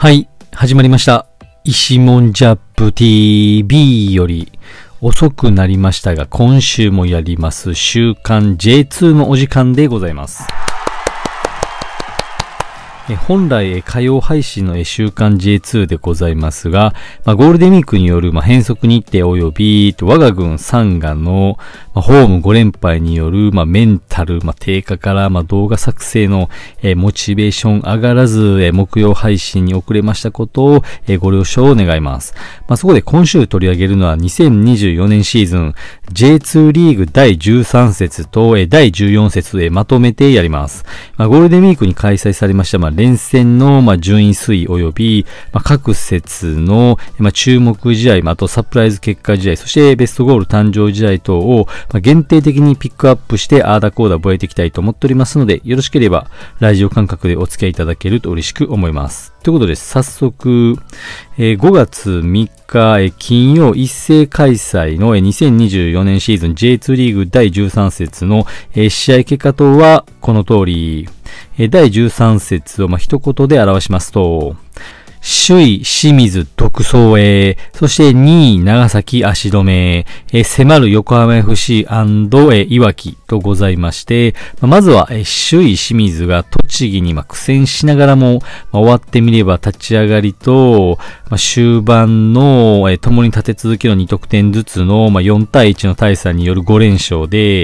はい、始まりました。石門ジャップ TV より遅くなりましたが、今週もやります週刊 J2 のお時間でございます。本来、火曜配信の週刊 J2 でございますが、まあ、ゴールデンウィークによる変則日程及び、我が軍サンガのホーム5連敗によるメンタル低下から動画作成のモチベーション上がらず、木曜配信に遅れましたことをご了承願います。まあ、そこで今週取り上げるのは2024年シーズン、J2 リーグ第13節と、第14節でまとめてやります。まあ、ゴールデンウィークに開催されました、まあ、連戦の、まあ、順位推移及び、まあ、各節の、まあ、注目試合、まあ、あとサプライズ結果試合、そしてベストゴール誕生試合等を、まあ、限定的にピックアップして、あーだこーだ覚えていきたいと思っておりますので、よろしければ、ラジオ感覚でお付き合いいただけると嬉しく思います。ということで、早速、え5月3日、え金曜一斉開催の、え2024年シーズン J2 リーグ第13節の、え試合結果等はこの通り、え第13節を、ま一言で表しますと、首位、清水、独走へ、そして2位、長崎、足止め、え迫る横浜 FC& 岩木とございまして、まずは、え首位、清水が栃木に苦戦しながらも、ま終わってみれば立ち上がりと、まあ、終盤の、えー、共に立て続けの2得点ずつの、まあ、4対1の大差による5連勝で、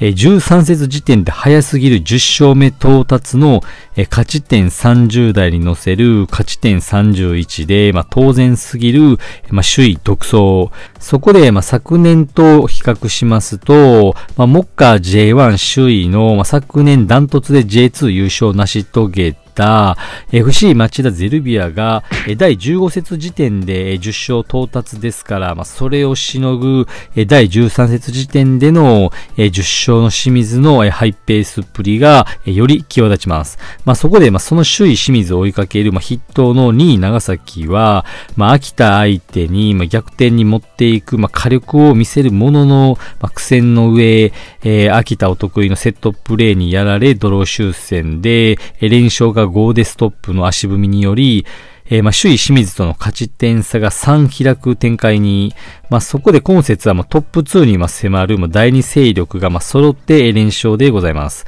えー、13節時点で早すぎる10勝目到達の、えー、勝ち点30台に乗せる勝ち点31で、まあ、当然すぎる、まあ、首位独走。そこで、まあ、昨年と比較しますと、まあ、目下 J1 首位の、まあ、昨年ダントツで J2 優勝成し遂げて、。FC 町田ゼルビアが、第15節時点で10勝到達ですから、まあ、それをしのぐ、第13節時点での10勝の清水のハイペースっぷりが、より際立ちます。まあ、そこで、まあ、その首位清水を追いかける、ま筆頭の2位長崎は、まあ、秋田相手に、ま逆転に持っていく、ま火力を見せるものの、ま苦戦の上、えー、秋田お得意のセットプレーにやられ、ドロー終戦で、連勝がが5でストップの足踏みにより、えー、まあ、首位清水との勝ち点差が3開く展開に、まあ、そこで今節はまトップ2にま迫るま第2勢力がま揃って連勝でございます。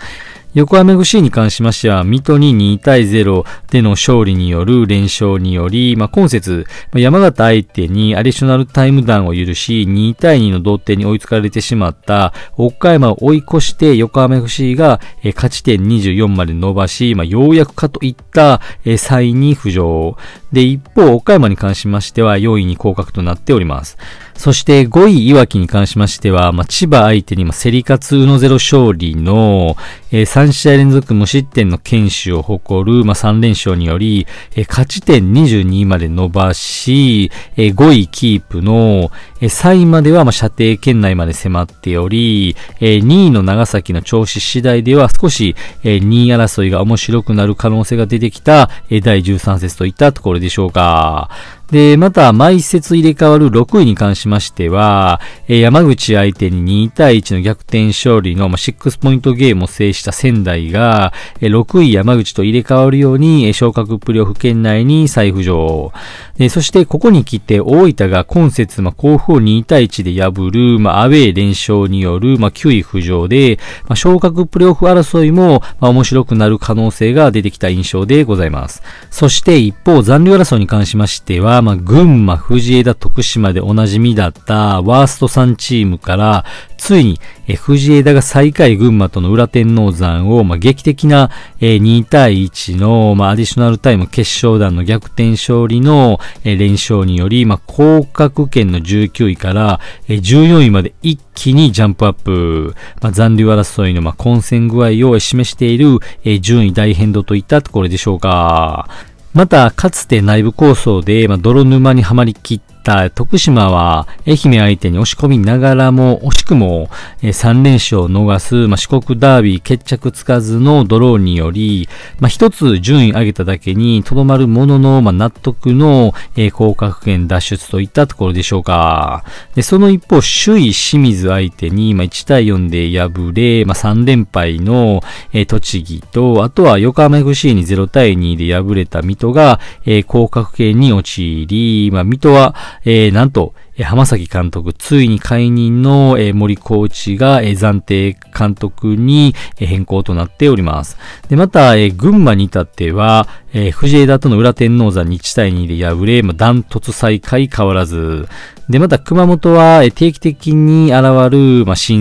横浜 FC に関しましては、水戸に2対0での勝利による連勝により、まあ、今節、山形相手にアディショナルタイム弾を許し、2対2の同点に追いつかれてしまった岡山を追い越して横浜 FC が、えー、勝ち点24まで伸ばし、まあ、ようやくかといった、えー、3位に浮上。で、一方、岡山に関しましては4位に降格となっております。そして5位いわきに関しましては、まあ、千葉相手にセリカツーのゼロ勝利の、えー、3試合連続無失点の剣士を誇る、まあ、3連勝により、えー、勝ち点22まで伸ばし、えー、5位キープの、えー、3位までは、まあ、射程圏内まで迫っており、えー、2位の長崎の調子次第では少し、えー、2位争いが面白くなる可能性が出てきた、えー、第13節といったところでしょうか。で、また、毎節入れ替わる6位に関しましては、え山口相手に2対1の逆転勝利の、ま6ポイントゲームを制した仙台が、え6位山口と入れ替わるように、え昇格プレオフ圏内に再浮上。で、そして、ここに来て大分が今節、ま甲府を2対1で破る、まアウェー連勝による、ま9位浮上で、ま昇格プレオフ争いも、ま面白くなる可能性が出てきた印象でございます。そして、一方、残留争いに関しましては、まあ、群馬、藤枝、徳島でおなじみだったワースト3チームから、ついに、え藤枝が最下位群馬との裏天皇山を、まあ、劇的な、え2対1の、まあ、アディショナルタイム決勝弾の逆転勝利の、え連勝により、まあ、降格圏の19位から、え14位まで一気にジャンプアップ、まあ、残留争いの、まあ、混戦具合を示している、え順位大変動といったところでしょうか。また、かつて内部構想で、ま泥沼にはまりきった徳島は愛媛相手に押し込みながらも惜しくも3連勝を逃す、まあ、四国ダービー決着つかずのドローにより、まあ、一つ順位上げただけにとどまるものの、まあ、納得の、え降格圏脱出といったところでしょうか。でその一方、首位清水相手に、まあ、1対4で敗れ、まあ、3連敗の、栃木と、あとは横浜 FC に0対2で敗れた水戸が、え降格圏に陥り、まあ、水戸は、えー、なんと、浜崎監督、ついに解任の森コーチが暫定監督に変更となっております。で、また、群馬に至っては、藤枝との裏天皇座に1対2で敗れ、まあ、断突再開変わらず。で、また熊本は定期的に現る、まあ、新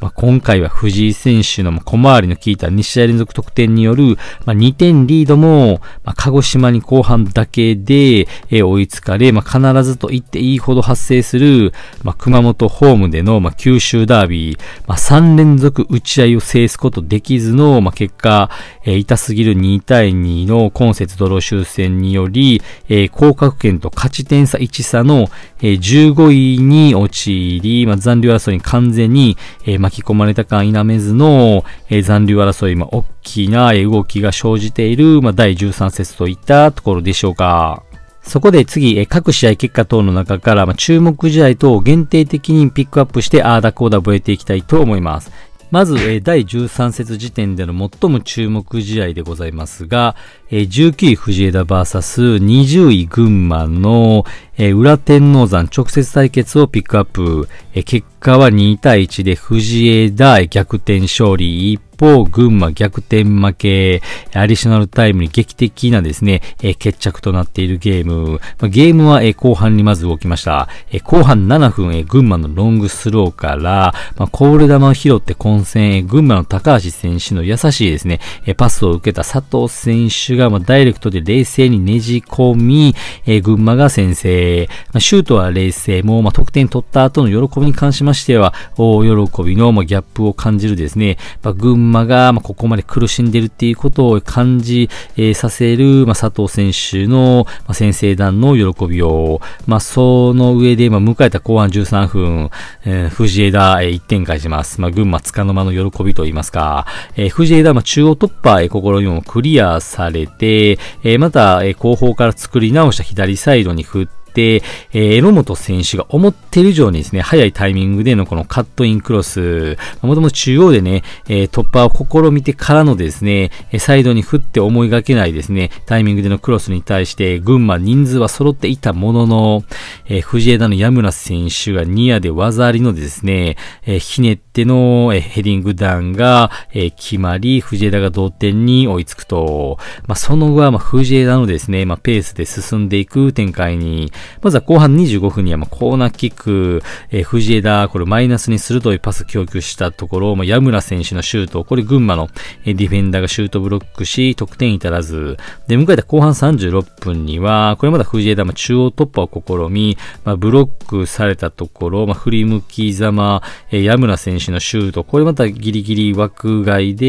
まあ、今回は藤井選手の小回りの効いた2試合連続得点による、まあ、2点リードも、まあ、鹿児島に後半だけで追いつかれ、まあ、必ずと言っていいほど発生する、まあ、熊本ホームでの、まあ、九州ダービー、まあ、3連続打ち合いを制すことできずの、まあ、結果、えー、痛すぎる2対2の今節ドロー終戦により、えー、降格圏と勝ち点差1差の、えー、15位に陥り、まあ、残留争いに完全に、えー、巻き込まれた感否めずの、えー、残留争い、まあ、大きな動きが生じている、まあ、第13節といったところでしょうか。そこで次、各試合結果等の中から、ま注目試合等を限定的にピックアップして、ああだこーだ覚えていきたいと思います。まず、第13節時点での最も注目試合でございますが、え19位藤枝 VS20 位群馬の、え裏天王山直接対決をピックアップ。え結果は2対1で藤枝逆転勝利。一方、群馬逆転負け。アディショナルタイムに劇的なですね、え決着となっているゲーム。まゲームは、え後半にまず動きました。え後半7分、え群馬のロングスローから、まこぼれを拾って混戦、え群馬の高橋選手の優しいですね、えパスを受けた佐藤選手がまダイレクトで冷静にねじ込み、えー、群馬が先制。まあ、シュートは冷静も、まあ、得点取った後の喜びに関しましては、大喜びの、まあ、ギャップを感じるですね。まあ、群馬が、まここまで苦しんでるっていうことを感じ、えー、させる、ま佐藤選手の、ま先制弾の喜びを、まその上で、ま迎えた後半13分、えー、藤枝、え1点返します。ま群馬つかの間の喜びといいますか、え藤枝、ま中央突破、心にもクリアされえて、えまた、え後方から作り直した左サイドに振って、で、えー、榎本選手が思ってる以上にですね、早いタイミングでのこのカットインクロス、もともと中央でね、えー、突破を試みてからのですね、サイドに振って思いがけないですね、タイミングでのクロスに対して、群馬人数は揃っていたものの、えー、藤枝の矢村選手がニアで技ありのですね、えー、ひねっ手のヘディング弾が決まり、藤枝が同点に追いつくと、まあ、その後は藤枝のですね、まあ、ペースで進んでいく展開に、まずは後半25分にはまコーナーキック、え藤枝、これマイナスに鋭いパス供給したところ、まあ、矢村選手のシュート、これ群馬のディフェンダーがシュートブロックし、得点至らず、で、迎えた後半36分には、これまだ藤枝、ま中央突破を試み、まあ、ブロックされたところ、ま振り向きざま、え矢村選手手のシュート、これまたギリギリ枠外で、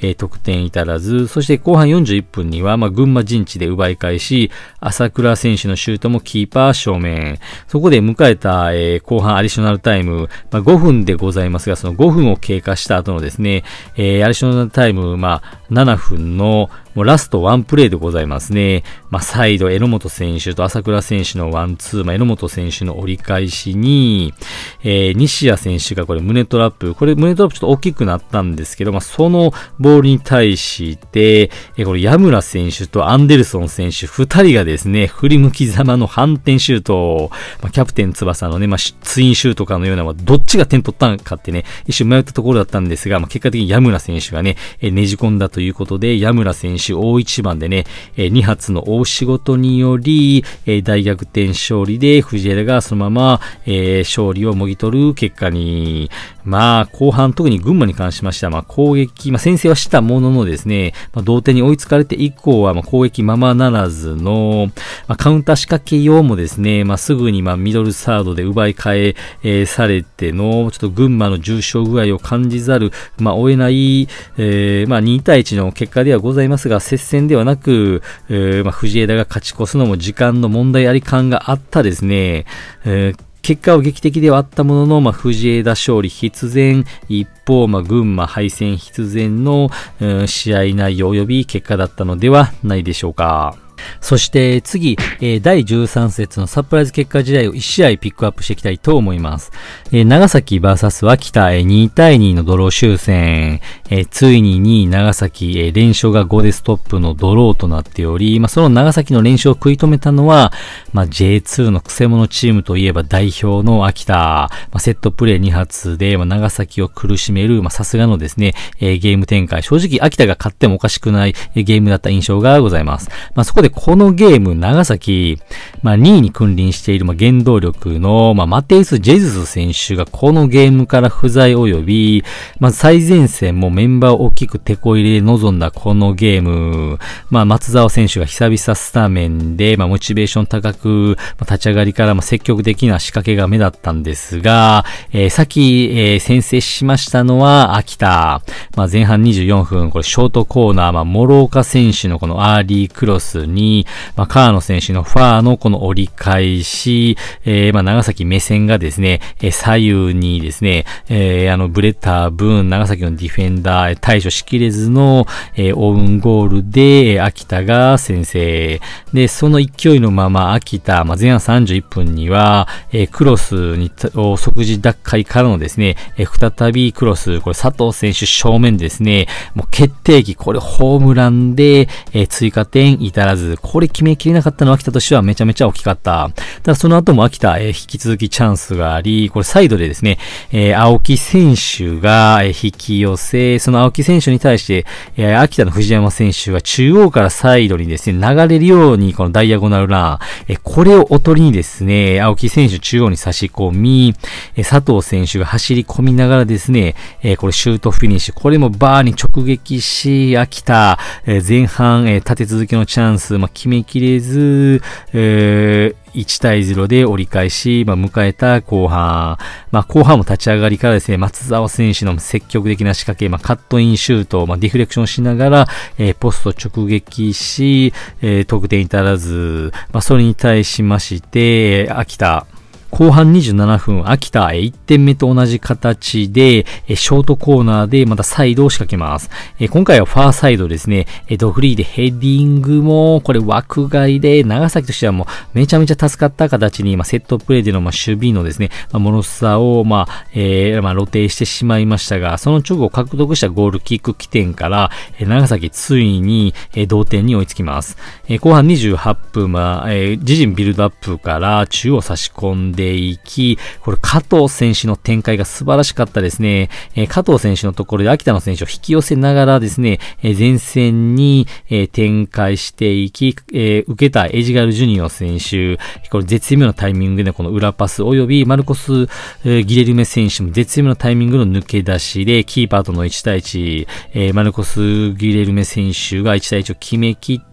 えー、得点至らず、そして後半41分には、まあ、群馬陣地で奪い返し、朝倉選手のシュートもキーパー正面。そこで迎えた、えー、後半アディショナルタイム、まあ、5分でございますが、その5分を経過した後のですね、えー、アディショナルタイム、まあ、7分の、もうラストワンプレーでございますね。まあ、再度、榎本選手と朝倉選手のワンツー、まあ、榎本選手の折り返しに、えー、西谷選手がこれ胸トラップ、これ胸トラップちょっと大きくなったんですけど、まあ、そのボールに対して、えー、これ、矢村選手とアンデルソン選手二人がですね、振り向きざまの反転シュートまあ、キャプテン翼のね、まあ、ツインシュートかのような、まあ、どっちが点取ったんかってね、一瞬迷ったところだったんですが、まあ、結果的に矢村選手がね、えー、ねじ込んだということで、矢村選手手大一番でね、え2発の大仕事により、え大逆転勝利で藤枝がそのまま、え勝利をもぎ取る結果に、まあ、後半特に群馬に関しましては、まあ、攻撃、まあ、先制はしたもののですね、まあ、同点に追いつかれて以降は、まあ、攻撃ままならずの、まあ、カウンター仕掛けようもですね、まあ、すぐに、まあ、ミドルサードで奪い替えされての、ちょっと群馬の重傷具合を感じざる、まあ、追えない、えー、まあ、2対1の結果ではございますが、が接戦ではなく、えー、まあ、藤枝が勝ち越すのも時間の問題あり感があったですね。えー結果は劇的ではあったものの、まあ、藤枝勝利必然、一方、まあ、群馬敗戦必然の、うん、試合内容及び結果だったのではないでしょうか。そして次、えー、第13節のサプライズ結果時代を1試合ピックアップしていきたいと思います。えー、長崎 VS 秋田、えー、2対2のドロー終戦。えついに2位長崎、え連勝が5でストップのドローとなっており、まあ、その長崎の連勝を食い止めたのは、まあ、J2 のクセモノチームといえば代表の秋田、まあ、セットプレー2発で、まあ、長崎を苦しめる、まさすがのですね、えゲーム展開、正直秋田が勝ってもおかしくない、えゲームだった印象がございます。まそこでこのゲーム、長崎、ま2位に君臨している、ま原動力の、まマテイス・ジェズス選手がこのゲームから不在及び、ま最前線もメンバーを大きくテこ入れで臨んだこのゲーム。まあ、松沢選手が久々スタメンで、まあ、モチベーション高く、まあ、立ち上がりからも積極的な仕掛けが目立ったんですが、えー、き、えー、先制しましたのは秋田。まあ、前半24分、これショートコーナー、まあ、諸岡選手のこのアーリークロスに、まあ、川野選手のファーのこの折り返し、えー、まあ、長崎目線がですね、えー、左右にですね、えー、あの、ブレッター、ブーン、長崎のディフェンダー、対処しきれずの、えー、オウンゴールで、秋田が先制。で、その勢いのまま秋田、まあ、前半31分には、えー、クロスにお、即時奪回からのですね、えー、再びクロス、これ佐藤選手正面ですね、もう決定機、これホームランで、えー、追加点至らず、これ決めきれなかったのは秋田としてはめちゃめちゃ大きかった。ただその後も秋田、えー、引き続きチャンスがあり、これサイドでですね、えー、青木選手が、えー、引き寄せ、で、その青木選手に対して、えー、秋田の藤山選手は中央からサイドにですね、流れるようにこのダイアゴナルラン、えー、これをおとりにですね、青木選手中央に差し込み、えー、佐藤選手が走り込みながらですね、えー、これシュートフィニッシュ、これもバーに直撃し、秋田、えー、前半、えー、立て続けのチャンス、まあ、決めきれず、えー、1対0で折り返し、まあ、迎えた後半、まあ、後半も立ち上がりからですね、松沢選手の積極的な仕掛け、まあ、カットインシュート、まあ、ディフレクションしながら、えー、ポスト直撃し、えー、得点至らず、まあ、それに対しまして、秋田、後半27分、秋田へ1点目と同じ形で、ショートコーナーでまたサイドを仕掛けます。今回はファーサイドですね。ドフリーでヘディングも、これ枠外で、長崎としてはもうめちゃめちゃ助かった形に、セットプレーでの守備のですね、もろさを、まえー、ま露呈してしまいましたが、その直後獲得したゴールキック起点から、長崎ついに同点に追いつきます。後半28分、まあ、自陣ビルドアップから中央差し込んで、でいき、これ加藤選手の展開が素晴らしかったですね。えー、加藤選手のところで秋田の選手を引き寄せながらですね、えー、前線に、えー、展開していき、え受けたエジガル・ジュニオ選手、これ絶妙なタイミングでこの裏パス及びマルコス、えギレルメ選手も絶妙なタイミングの抜け出しで、キーパーとの1対1、えマルコス・ギレルメ選手が1対1を決め切って、、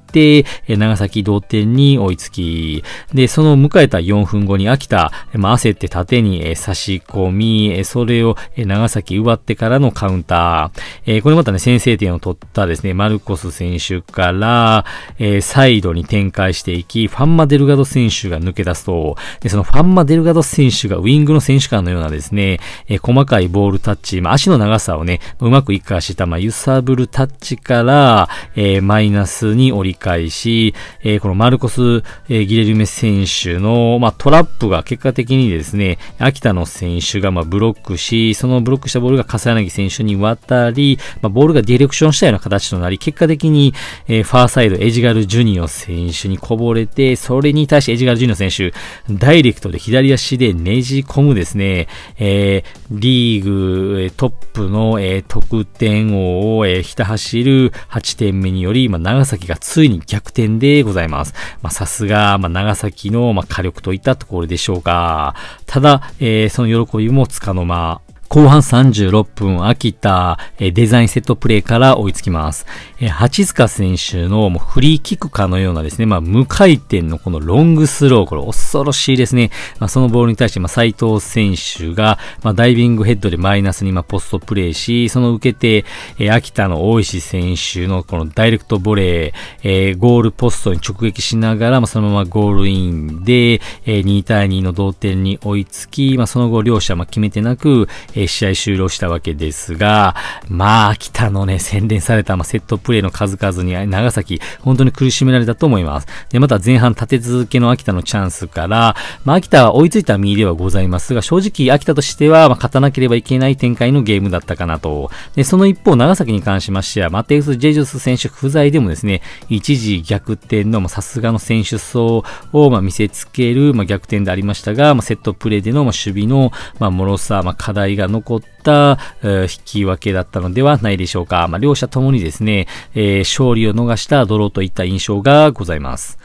長崎同点に追いつき、で、その迎えた4分後に秋田、まあ、焦って縦に差し込み、それを長崎奪ってからのカウンター、これまたね、先制点を取ったですね、マルコス選手から、サイドに展開していき、ファンマ・デルガド選手が抜け出すと、でそのファンマ・デルガド選手がウィングの選手間のようなですね、細かいボールタッチ、まあ、足の長さをね、うまく活かした、まあ、揺さぶるタッチから、マイナスに折り開し、えー、このマルコス、えー、ギレルメ選手の、まあ、トラップが結果的にですね、秋田の選手が、まあ、ブロックし、そのブロックしたボールが笠柳選手に渡り、まあ、ボールがディレクションしたような形となり、結果的に、えー、ファーサイドエジガル・ジュニオ選手にこぼれて、それに対してエジガル・ジュニオ選手、ダイレクトで左足でねじ込むですね、えー、リーグ、えー、トップの、えー、得点王を、えー、ひた走る8点目により、まあ、長崎がついに逆転でございます。まあ、さすが、まあ、長崎の、まあ、火力といったところでしょうか。ただ、えー、その喜びもつかの間、後半36分、秋田、デザインセットプレーから追いつきます。八塚選手のフリーキックかのようなですね、まあ、無回転のこのロングスロー、これ恐ろしいですね。まあ、そのボールに対して、まあ、斉藤選手が、まあ、ダイビングヘッドでマイナスに、まあ、ポストプレーし、その受けて、秋田の大石選手のこのダイレクトボレー、えー、ゴールポストに直撃しながら、まあ、そのままゴールインで、えー、2対2の同点に追いつき、まあ、その後両者、まあ、決めてなく、え試合終了したわけですが、まあ、秋田のね、洗練された、まセットプレーの数々に長崎、本当に苦しめられたと思います。で、また前半立て続けの秋田のチャンスから、まあ、秋田は追いついた身ではございますが、正直秋田としては、ま勝たなければいけない展開のゲームだったかなと。で、その一方、長崎に関しましては、マテウス・ジェジュス選手不在でもですね、一時逆転の、さすがの選手層を、ま見せつける、ま逆転でありましたが、まセットプレーでの、ま守備の、まあ、脆さ、ま課題が残った、え引き分けだったのではないでしょうか。まあ、両者ともにですね、えー、勝利を逃したドローといった印象がございます。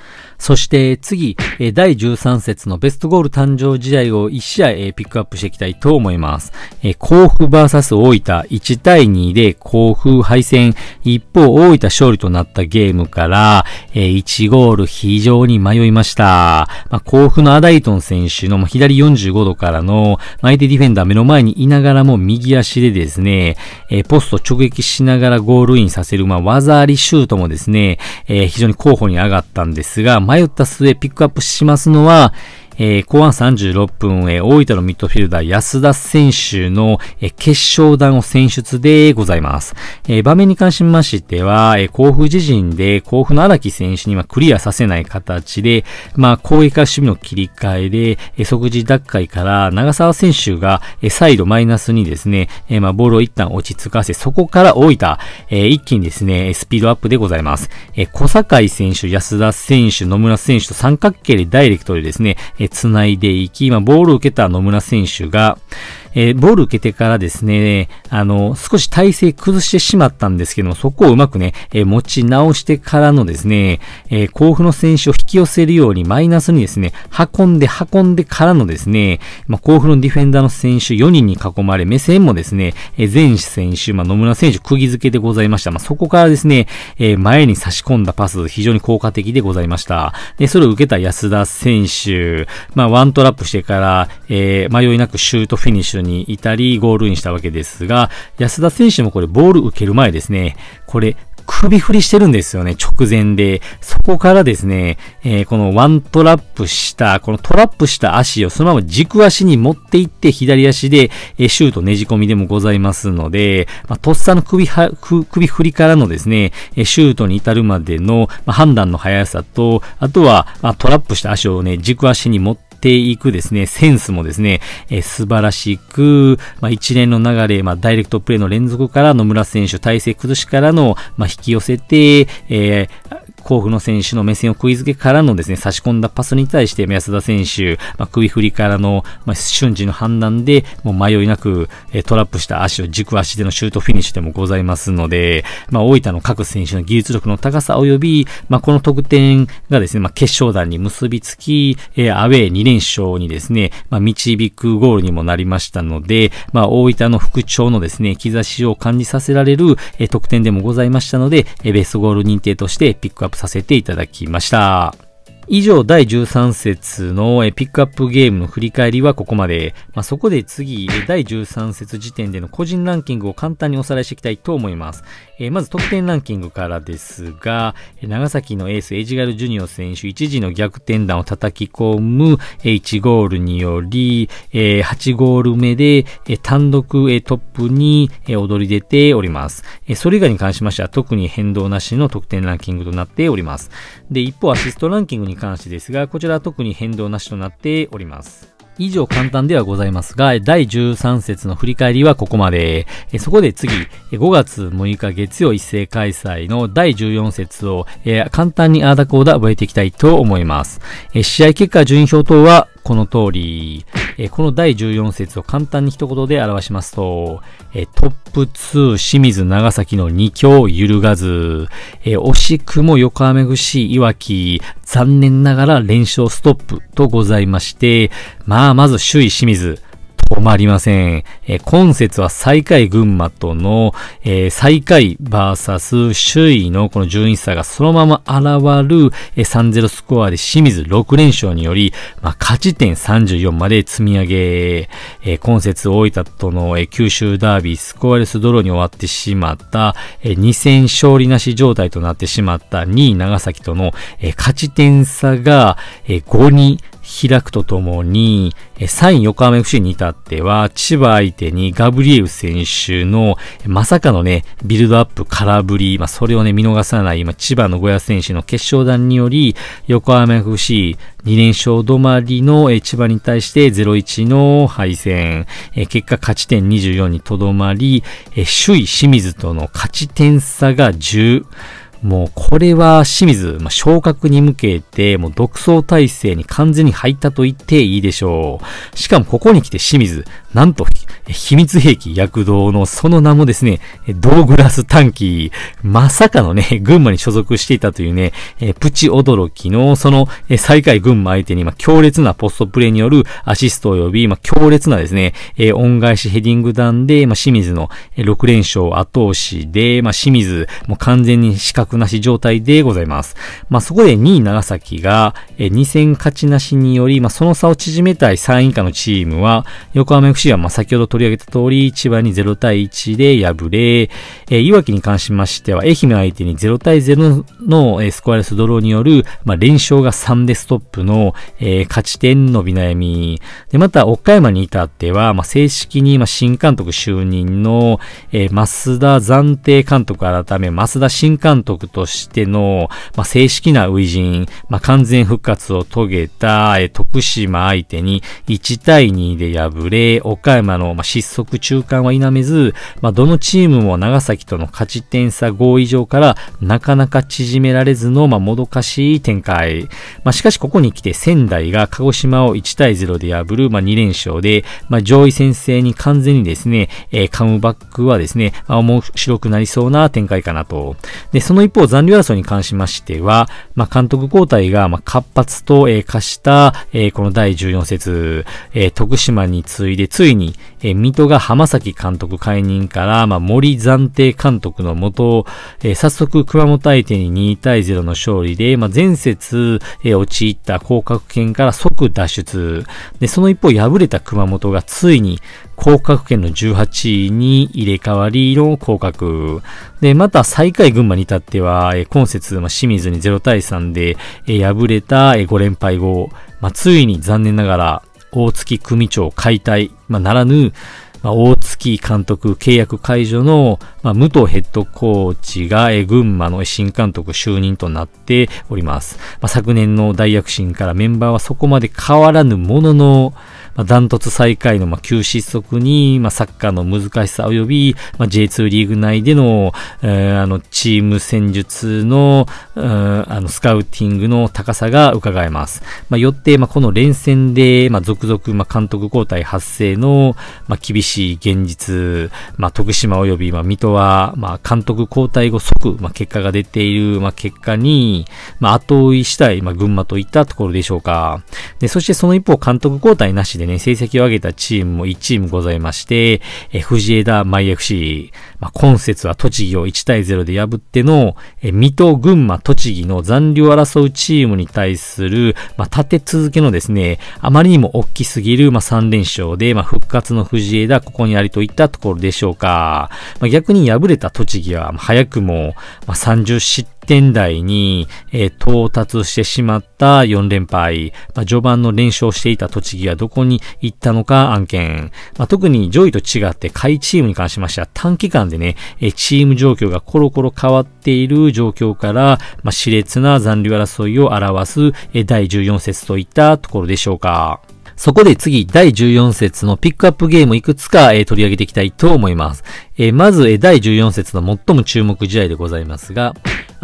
そして次、第13節のベストゴール誕生試合を1試合、ピックアップしていきたいと思います。甲府 VS 大分1対2で甲府敗戦、一方大分勝利となったゲームから、1ゴール非常に迷いました。まあ、甲府のアダイトン選手の左45度からの相手ディフェンダー目の前にいながらも右足でですね、ポスト直撃しながらゴールインさせる、まあ、技ありシュートもですね、非常に候補に上がったんですが、迷った末ピックアップしますのは、えー、後半36分、大分のミッドフィルダー安田選手の、えー、決勝弾を選出でございます。えー、場面に関しましては、えー、甲府自陣で甲府の荒木選手にはクリアさせない形で、まあ、攻撃から守備の切り替えで、えー、即時奪回から長沢選手が、えー、再度マイナスにですね、えー、まあ、ボールを一旦落ち着かせ、そこから大分、えー、一気にですね、スピードアップでございます。えー、小坂井選手、安田選手、野村選手と三角形でダイレクトでですね、つな繋いでいき、今、ボールを受けた野村選手が、えー、ボール受けてからですね、あの、少し体勢崩してしまったんですけども、そこをうまくね、えー、持ち直してからのですね、えー、甲府の選手を引き寄せるようにマイナスにですね、運んで運んでからのですね、まあ、甲府のディフェンダーの選手4人に囲まれ、目線もですね、えー、全選手、まあ、野村選手、釘付けでございました。まあ、そこからですね、えー、前に差し込んだパス、非常に効果的でございました。で、それを受けた安田選手、まあ、ワントラップしてから、えー、迷いなくシュートフィニッシュにいたり、ゴールインしたわけですが、安田選手もこれボール受ける前ですね、これ首振りしてるんですよね、直前で。そこからですね、えー、このワントラップした、このトラップした足をそのまま軸足に持っていって、左足で、えー、シュートねじ込みでもございますので、まあ、とっさの首は、首振りからのですね、えー、シュートに至るまでの、まあ、判断の速さと、あとは、まあ、トラップした足をね、軸足に持ってていくですね、センスもですね、えー、素晴らしく、まあ、一連の流れ、まあ、ダイレクトプレイの連続から野村選手、体勢崩しからの、まあ、引き寄せて、えー甲府の選手の目線を食い付けからのですね、差し込んだパスに対して、安田選手、まあ、首振りからの、まあ、瞬時の判断で、もう迷いなく、えトラップした足を軸足でのシュートフィニッシュでもございますので、まあ、大分の各選手の技術力の高さ及び、まあ、この得点がですね、まあ、決勝団に結びつき、えアウェー2連勝にですね、まあ、導くゴールにもなりましたので、まあ、大分の副長のですね、兆しを感じさせられる、え得点でもございましたので、えベストゴール認定としてピックアップップさせていただきました。以上第13節のピックアップゲームの振り返りはここまで。まあ、そこで次、第13節時点での個人ランキングを簡単におさらいしていきたいと思います。えー、まず得点ランキングからですが、長崎のエースエジガルジュニオ選手一時の逆転弾を叩き込む1ゴールにより、え8ゴール目で単独トップに躍り出ております。それ以外に関しましては特に変動なしの得点ランキングとなっております。で、一方アシストランキングにに関してですが、こちら特に変動なしとなっております。以上簡単ではございますが、第13節の振り返りはここまで。そこで次、5月6日月曜一斉開催の第14節を簡単にアーダコーダー覚えていきたいと思います。試合結果順位表等はこの通り、えこの第14節を簡単に一言で表しますと、えトップ2清水長崎の2強揺るがず、え惜しくも横雨しいわき、残念ながら連勝ストップとございまして、まあまず首位清水、まりません。えー、今節は最下位群馬との、えー、最下位バーサス首位のこの順位差がそのまま現る、えー、3-0スコアで清水6連勝により、まあ、勝ち点34まで積み上げ、えー、今節大分との、えー、九州ダービースコアレスドローに終わってしまった、えー、2戦勝利なし状態となってしまった2位長崎との、えー、勝ち点差が、えー、5に開くとともに、3位横浜 FC に至っては、千葉相手にガブリエウ選手の、まさかのね、ビルドアップ空振り、まあ、それをね、見逃さない、今、千葉の小屋選手の決勝弾により、横浜 FC2 連勝止まりの千葉に対して0-1の敗戦、結果勝ち点24にとどまり、首位清水との勝ち点差が10、もうこれは清水、まあ、昇格に向けて、もう独走体制に完全に入ったと言っていいでしょう。しかもここに来て清水、なんと秘密兵器躍動のその名もですね、ドーグラス短期、まさかのね、群馬に所属していたというね、えプチ驚きの、その、最下位群馬相手に、まあ、強烈なポストプレーによるアシスト及び、まあ、強烈なですね、え恩返しヘディング弾で、まあ、清水の6連勝後押しで、まあ、清水、もう完全に資格なし状態でございます。まあ、そこで2位長崎が、え2戦勝ちなしにより、まあ、その差を縮めたい3位以下のチームは、横浜 FC は、ま、先ほど取り上げた通り、千葉に0対1で敗れ、えいわきに関しましては、愛媛相手に0対0の、えスコアレスドローによる、まあ、連勝が3でストップの、えー、勝ち点伸び悩み。で、また、岡山に至っては、まあ、正式に、ま、新監督就任の、えー、増田暫定監督改め、増田新監督督としての、まあ、正式な初陣、まあ、完全復活を遂げた、え徳島相手に1対2で敗れ、岡山の、まあ、失速中間は否めず、まあ、どのチームも長崎との勝ち点差5以上からなかなか縮められずの、まあ、もどかしい展開。まあ、しかしここに来て仙台が鹿児島を1対0で破る、まあ、2連勝で、まあ、上位先生に完全にですね、えー、カムバックはですね、まあ、面白くなりそうな展開かなと。で、その一方、残留争いに関しましては、まあ、監督交代が、まあ、活発と、えー、化した、えー、この第14節、えー、徳島に次いで、ついに、えー、水戸が浜崎監督解任から、まあ、森暫定監督のもと、えー、早速熊本相手に2対0の勝利で、まあ、前節、えー、陥った降格圏から即脱出。で、その一方敗れた熊本がついに降格圏の18位に入れ替わりの降格。で、また最下位群馬に至っては、えー、今節、まあ、清水に0対3で、えー、敗れた、えー、5連敗後、まあ、ついに残念ながら、大月組長解体、まあ、ならぬ、まあ、大月監督契約解除の、まあ、武藤ヘッドコーチが群馬の新監督就任となっております。まあ、昨年の大躍進からメンバーはそこまで変わらぬものの、まあ、ダントツ最下位の、まあ、急失速に、まあ、サッカーの難しさ及び、まあ、J2 リーグ内での、えー、あの、チーム戦術の、あの、スカウティングの高さが伺えます。まあ、よって、まあ、この連戦で、まあ、続々、まあ、監督交代発生の、まあ、厳しい現実、まあ、徳島及び、まあ、水戸は、まあ、監督交代後即、まあ、結果が出ている、まあ、結果に、まあ、後追いしたい、まあ、群馬といったところでしょうか。で、そしてその一方、監督交代なしででね、成績を上げたチームも1チームございまして、藤枝舞 f c まあ、今節は栃木を1対0で破っての、え水戸、群馬、栃木の残留を争うチームに対する、まあ、立て続けのですね、あまりにも大きすぎる、まあ、3連勝で、まあ、復活の藤枝、ここにありといったところでしょうか。まあ、逆に敗れた栃木は、早くも、まあ、30失点台に、えー、到達してしまった4連敗。まあ、序盤の連勝していた栃木はどこに行ったのか案件。まあ、特に上位と違って下位チームに関しましては短期間ででね、えチーム状況がコロコロ変わっている状況から、まあ、熾烈な残留争いを表す、え第14節といったところでしょうか。そこで次、第14節のピックアップゲームいくつか、えー、取り上げていきたいと思います。えー、まず、えー、第14節の最も注目試合でございますが、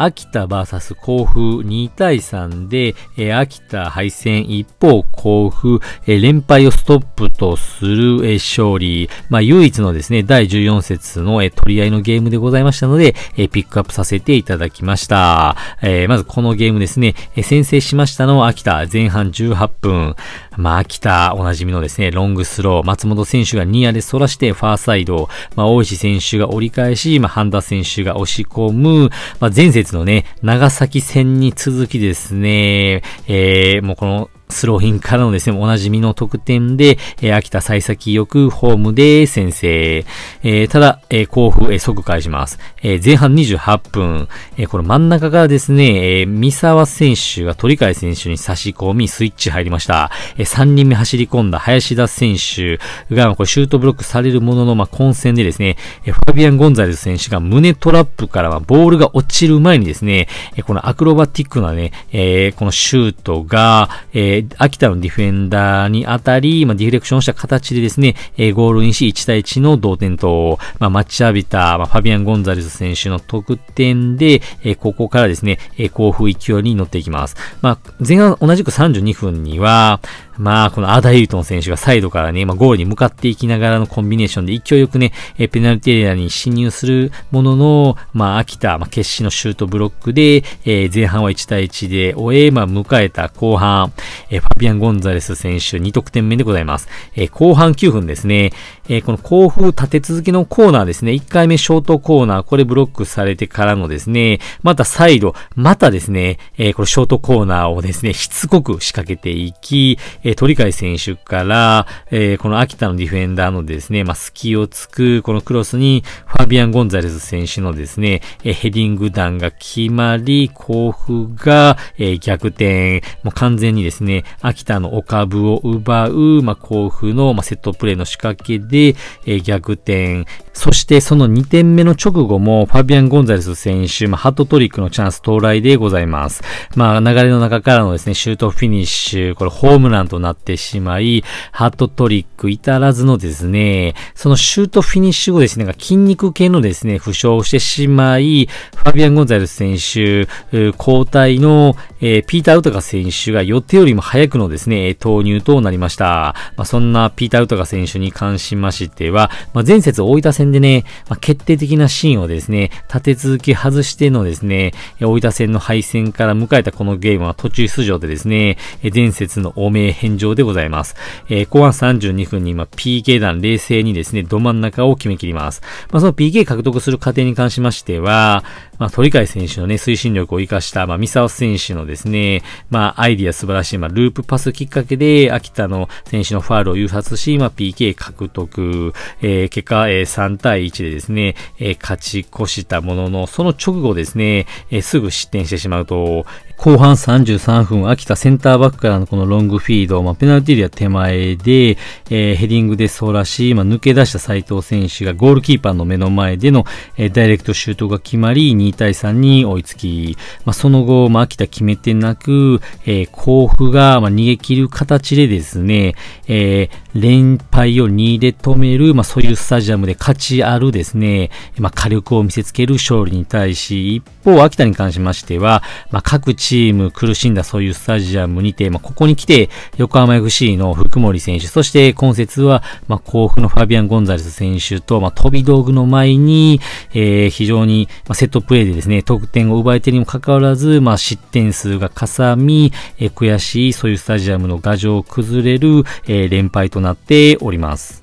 秋田 VS 甲府2対3で、えー、秋田敗戦一方甲府、えー、連敗をストップとする、えー、勝利、まあ、唯一のですね、第14節の、えー、取り合いのゲームでございましたので、えー、ピックアップさせていただきました。えー、まずこのゲームですね、えー、先制しましたの秋田前半18分、まあ、秋田おなじみのですね、ロングスロー、松本選手がニアで反らしてファーサイド、まあ、大石選手が折り返し、まあ、半田選手が押し込む、まあ、前節のね、長崎戦に続きですね、えー、もうこのスローインからのですね、おなじみの得点で、えー、秋田幸先よくホームで先制。えー、ただ、えー、甲府、えー、即返します。えー、前半28分、えー、この真ん中からですね、えー、三沢選手が鳥海選手に差し込み、スイッチ入りました。えー、3人目走り込んだ林田選手が、これシュートブロックされるものの、まあ、混戦でですね、えー、ファビアン・ゴンザレス選手が胸トラップからはボールが落ちる前にですね、えー、このアクロバティックなね、えー、このシュートが、えーえー、秋田のディフェンダーに当たり、まあ、ディフレクションした形でですね、えー、ゴールインし1対1の同点と、まあ、待ち浴びた、まあ、ファビアン・ゴンザレス選手の得点で、えー、ここからですね、えー、甲府勢いに乗っていきます。まあ、前半同じく32分には、まあ、このアダユートン選手がサイドからね、まあ、ゴールに向かっていきながらのコンビネーションで勢いよくね、えペナルティエリアに侵入するものの、まあ、秋田、まあ、決死のシュートブロックで、えー、前半は1対1で終え、まあ、迎えた後半、えファビアン・ゴンザレス選手2得点目でございます。え後半9分ですね、えー、この興府立て続けのコーナーですね。1回目ショートコーナー、これブロックされてからのですね、また再度、またですね、えー、これショートコーナーをですね、しつこく仕掛けていき、えー、鳥海選手から、えー、この秋田のディフェンダーのですね、まあ、隙をつく、このクロスに、ファビアン・ゴンザレス選手のですね、えー、ヘディング弾が決まり、甲府が、えー、逆転、もう完全にですね、秋田のお株を奪う、まあ、甲府の、まあ、セットプレーの仕掛けで、し、えー、逆転、そしてその2点目の直後もファビアン・ゴンザレス選手、まあ、ハットトリックのチャンス到来でございます。まあ流れの中からのですね、シュートフィニッシュ、これホームランとなってしまい、ハットトリック至らずのですね、そのシュートフィニッシュ後ですね、なんか筋肉系のですね、負傷をしてしまい、ファビアン・ゴンザレス選手、交代の、えー、ピーター・ウタカ選手が予定よりも早くのですね、投入となりました。まあ、そんなピーター・ウタカ選手に関しましては、まあ、前節大分戦でね、まあ、決定的なシーンをですね、立て続け外してのですね、大分戦の敗戦から迎えたこのゲームは途中出場でですね、伝説の汚名返上でございます。えー、後半32分に今 PK 弾冷静にですね、ど真ん中を決め切ります。まあ、その PK 獲得する過程に関しましては、まあ、鳥海選手のね、推進力を活かした、まあ、三沢選手のですね、まあ、アイディア素晴らしい、まあ、ループパスきっかけで、秋田の選手のファールを誘発し、まあ、PK 獲得、えー、結果、えー、3 3対1でですね、え勝ち越したものの、その直後ですね、えすぐ失点してしまうと、後半33分、秋田センターバックからのこのロングフィード、まあ、ペナルティリア手前で、えー、ヘディングでそらし、まあ、抜け出した斉藤選手がゴールキーパーの目の前での、えー、ダイレクトシュートが決まり、2対3に追いつき、まあ、その後、まあ、秋田決めてなく、えー、甲府が、まあ、逃げ切る形でですね、えー、連敗を2で止める、まあ、そういうスタジアムで価値あるですね、まあ、火力を見せつける勝利に対し、一方、秋田に関しましては、まあ、各地チーム苦しんだそういうスタジアムにて、まあ、ここに来て、横浜 FC の福森選手、そして今節は、まあ、甲府のファビアン・ゴンザレス選手と、まあ、飛び道具の前に、えー、非常に、まあ、セットプレーでですね、得点を奪えてにもかかわらず、まあ、失点数がかさみ、えー、悔しい、そういうスタジアムの牙城を崩れる、えー、連敗となっております。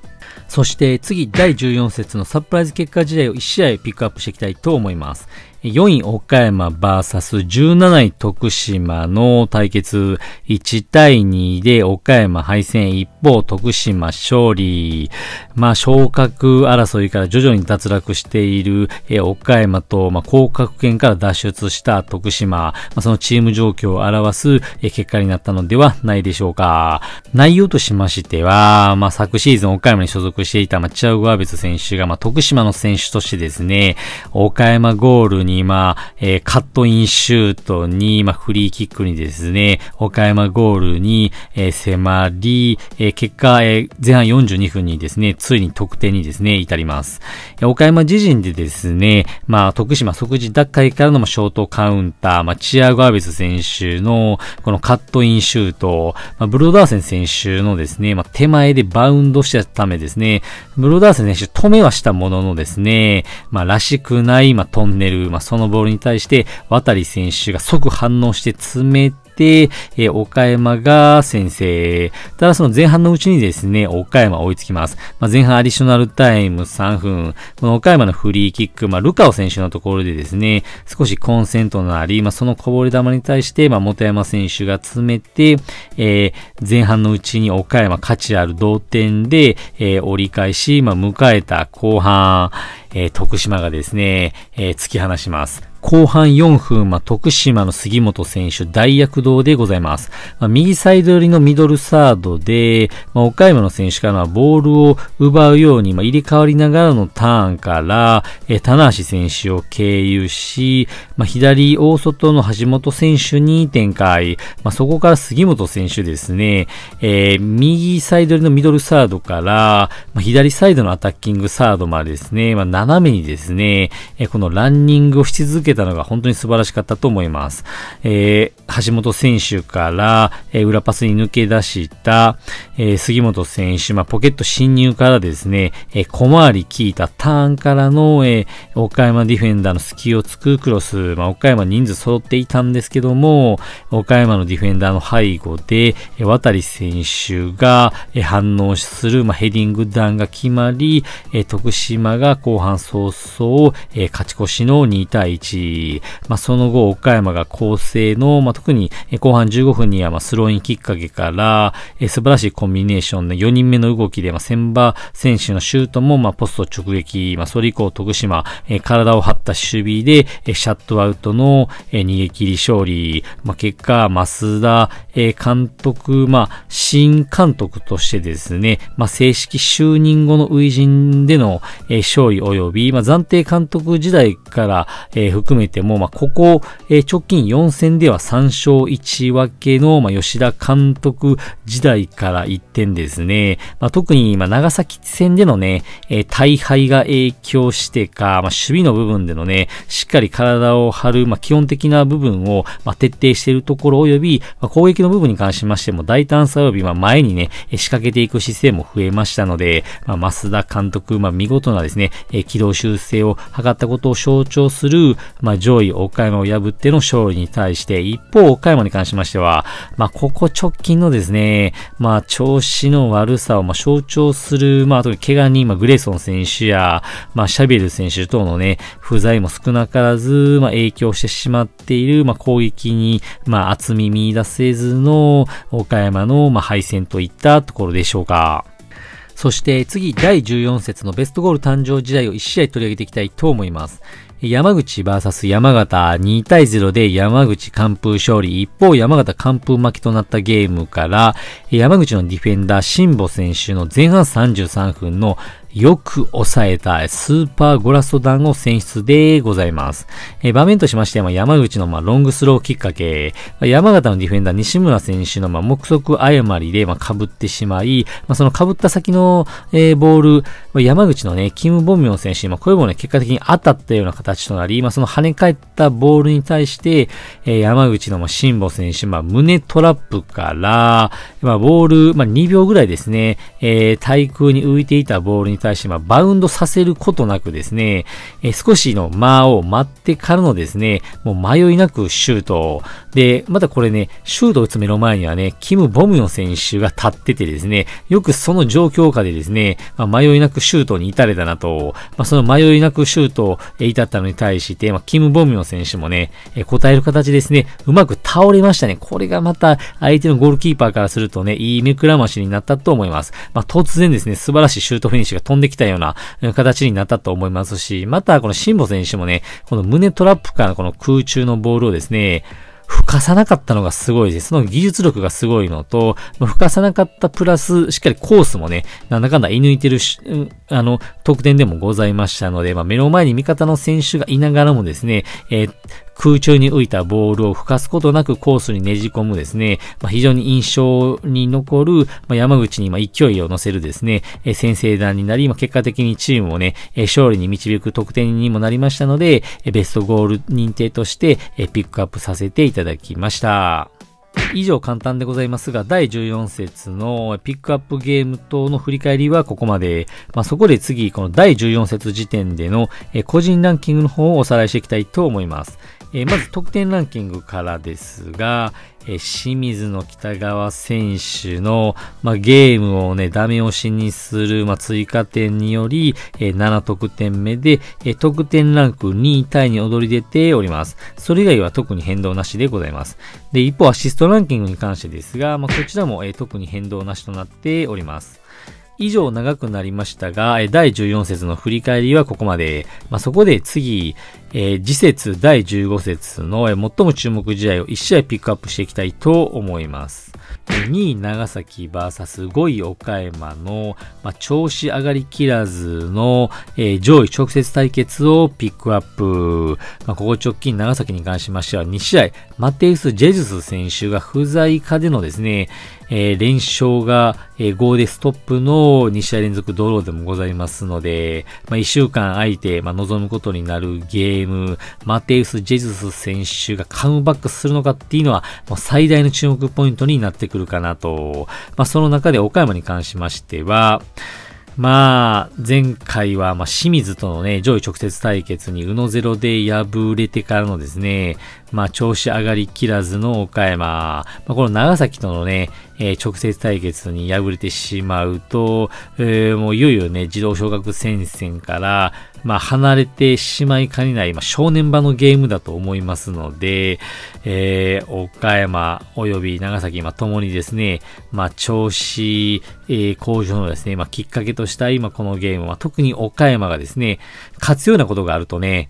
そして次第14節のサプライズ結果試合を1試合ピックアップしていきたいと思います。4位岡山 VS17 位徳島の対決1対2で岡山敗戦一方徳島勝利。まあ昇格争いから徐々に脱落している、え岡山と、まあ、降格圏から脱出した徳島、まあ、そのチーム状況を表す、え結果になったのではないでしょうか。内容としましては、まあ昨シーズン岡山に所属していた、まあ、チアゴアベツ選手が、まあ、徳島の選手としてですね、岡山ゴールにに、まあ、えー、カットインシュートに、まあ、フリーキックにですね、岡山ゴールに、えー、迫り、えー、結果、えー、前半42分にですね、ついに得点にですね、至ります。えー、岡山自陣でですね、まあ、徳島即時奪回からのショートカウンター、まあ、チアゴアベス選手の、このカットインシュート、まあ、ブローダーセン選手のですね、まあ、手前でバウンドしたためですね、ブローダーセン選手止めはしたもののですね、まあ、らしくない、まあ、トンネル、まあまあ、そのボールに対して、渡選手が即反応して詰めてて、えー、岡山が先制。ただその前半のうちにですね、岡山追いつきます。まあ、前半アディショナルタイム3分。この岡山のフリーキック、まあ、ルカオ選手のところでですね、少しコンセントのあり、まあ、そのこぼれ球に対して、まあ、元山選手が詰めて、えー、前半のうちに岡山価値ある同点で、えー、折り返し、まあ、迎えた後半、えー、徳島がですね、えー、突き放します。後半4分、ま徳島の杉本選手、大躍動でございます。まあ、右サイド寄りのミドルサードで、まあ、岡山の選手から、はボールを奪うように、まあ、入れ替わりながらのターンから、え棚橋選手を経由し、まあ、左大外の橋本選手に展開。まあ、そこから杉本選手ですね、えー、右サイド寄りのミドルサードから、まあ、左サイドのアタッキングサードまでですね、まあ、斜めにですね、えこのランニングをし続けたのが本当に素晴らしかったと思います。えー、橋本選手から、えー、裏パスに抜け出した、えー、杉本選手、まあ、ポケット侵入からですね、え小回り効いたターンからの、え岡山ディフェンダーの隙を突くクロス、まあ、岡山人数揃っていたんですけども、岡山のディフェンダーの背後で、え渡選手が、え反応する、まあ、ヘディング弾が決まり、え徳島が後半早々、え勝ち越しの2対1、まあ、その後、岡山が構成の、まあ、特に後半15分には、まあ、スローインきっかけから、え素晴らしいコンビネーションの4人目の動きで、まあ、千葉選手のシュートも、まあ、ポスト直撃、まあ、それ以降、徳島、え体を張った守備で、えシャットアウトの、え逃げ切り勝利、まあ、結果、増田、え監督、まあ、新監督としてですね、まあ、正式就任後の初陣での、え勝利及び、まあ、暫定監督時代から、え復含めても、まあ、ここ、えー、直近4戦では3勝1分けの、まあ、吉田監督時代から一点ですね、まあ、特に、まあ、長崎戦でのね、えー、大敗が影響してか、まあ、守備の部分でのね、しっかり体を張る、まあ、基本的な部分を、まあ、徹底しているところ及び、まあ、攻撃の部分に関しましても、大胆さ及び、まあ、前にね、仕掛けていく姿勢も増えましたので、まあ、増田監督、まあ、見事なですね、えー、軌道修正を図ったことを象徴する、まあ、上位岡山を破っての勝利に対して、一方岡山に関しましては、まあ、ここ直近のですね、まあ、調子の悪さをま象徴する、まあ、特に怪我人、まあ、グレーソン選手や、まあ、シャビル選手等のね、不在も少なからず、まあ、影響してしまっている、まあ、攻撃に、まあ、厚み見出せずの岡山の、まあ、敗戦といったところでしょうか。そして次、第14節のベストゴール誕生時代を1試合取り上げていきたいと思います。山口 VS 山形2対0で山口完封勝利、一方山形完封負けとなったゲームから、山口のディフェンダー、辛坊選手の前半33分のよく抑えたスーパーゴラスト弾を選出でございます。えー、場面としましては山口のまロングスローきっかけ、山形のディフェンダー西村選手のま目測誤りでま被ってしまい、まあ、その被った先の、えー、ボール、山口のね、キム・ボミョン選手、まあ、これもね、結果的に当たったような形となり、まあ、その跳ね返ったボールに対して、えー、山口のまンボ選手、まあ、胸トラップから、まあ、ボール、まあ、2秒ぐらいですね、えー、対空に浮いていたボールに対伝えして、まあ、バウンドさせることなくですね、え少しの間を待ってからのですね、もう迷いなくシュートで、またこれね、シュート打つ目の前にはね、キム・ボムの選手が立っててですね、よくその状況下でですね、まあ、迷いなくシュートに至れたなと、まあ、その迷いなくシュートを至ったのに対して、まあ、キム・ボムの選手もね、え答える形ですね、うまく倒れましたね。これがまた相手のゴールキーパーからするとね、いい目くらましになったと思います。まあ、突然ですね、素晴らしいシュートフィニッシュが飛んんできたような形になったと思いますし、またこのシンボ選手もね、この胸トラップからのこの空中のボールをですね、吹かさなかったのがすごいです。その技術力がすごいのと、吹かさなかったプラス、しっかりコースもね、なんだかんだ射抜いてるし、あの、得点でもございましたので、まあ、目の前に味方の選手がいながらもですね、えー、空中に浮いたボールを吹かすことなくコースにねじ込むですね、まあ、非常に印象に残る、まあ、山口に勢いを乗せるですね、え先制弾になり、結果的にチームをね、え勝利に導く得点にもなりましたので、えベストゴール認定として、えピックアップさせていただきました。以上簡単でございますが、第14節のピックアップゲーム等の振り返りはここまで。まあ、そこで次、この第14節時点での個人ランキングの方をおさらいしていきたいと思います。えー、まず得点ランキングからですが、えー、清水の北川選手の、まあ、ゲームをね、ダメ押しにする、まあ、追加点により、えー、7得点目で、え得点ランク2位タイに躍り出ております。それ以外は特に変動なしでございます。で、一方アシストランキングに関してですが、まあ、こちらも、え特に変動なしとなっております。以上長くなりましたが、第14節の振り返りはここまで。まあ、そこで次、えー、次節第15節の最も注目試合を1試合ピックアップしていきたいと思います。2位長崎 VS5 位岡山の、まあ、調子上がりきらずの、えー、上位直接対決をピックアップ。まあ、ここ直近長崎に関しましては2試合、マテウス・ジェジュス選手が不在下でのですね、えー、連勝が、えー、5でストップの2試合連続ドローでもございますので、まあ、1週間空いて、まあ、望むことになるゲーム、マテウス・ジェズス選手がカムバックするのかっていうのは、もう最大の注目ポイントになってくるかなと。まあ、その中で岡山に関しましては、まあ、前回は、ま清水とのね、上位直接対決に、うのゼロで敗れてからのですね、まあ、調子上がりきらずの岡山。まあ、この長崎とのね、えー、直接対決に敗れてしまうと、えー、もういよいよね、児童小学戦線から、まあ、離れてしまいかねない、まあ、正念場のゲームだと思いますので、えー、岡山及び長崎、まあ、共にですね、まあ、調子、えー、向上のですね、まあ、きっかけとした今このゲームは、特に岡山がですね、勝つようなことがあるとね、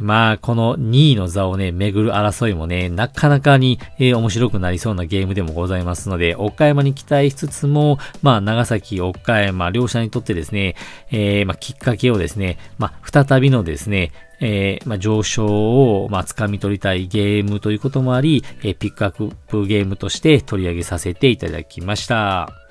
まあ、この2位の座をね、巡る争いもね、なかなかに、えー、面白くなりそうなゲームでもございますので、岡山に期待しつつも、まあ、長崎、岡山、両者にとってですね、えー、まあ、きっかけをですね、まあ、再びのですね、えー、まあ、上昇を、まあ、掴み取りたいゲームということもあり、えー、ピックアップゲームとして取り上げさせていただきました。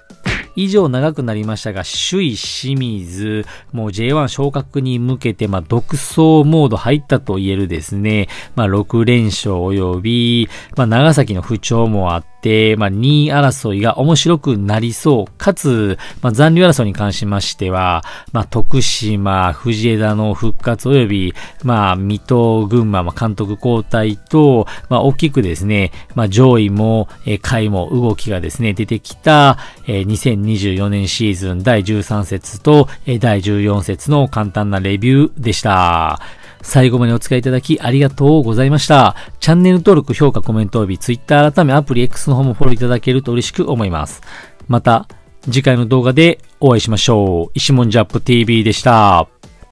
以上長くなりましたが、首位清水、もう J1 昇格に向けて、まあ、独走モード入ったと言えるですね、まあ、6連勝及び、まあ、長崎の不調もあって、て、まあ、2位争いが面白くなりそう。かつ、まあ、残留争いに関しましては、まあ、徳島、藤枝の復活及び、まあ、水戸、群馬、まあ、監督交代と、まあ、大きくですね、まあ、上位も、えー、下位も動きがですね、出てきた、えー、2024年シーズン第13節と、えー、第14節の簡単なレビューでした。最後までお付き合いいただきありがとうございました。チャンネル登録、評価、コメント及び Twitter 改めアプリ X の方もフォローいただけると嬉しく思います。また、次回の動画でお会いしましょう。石文ジャップ TV でした。